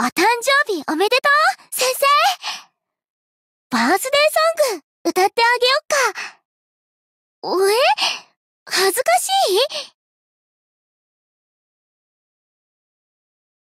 お誕生日おめでとう先生バースデーソング歌ってあげよっか。おえ恥ずかしい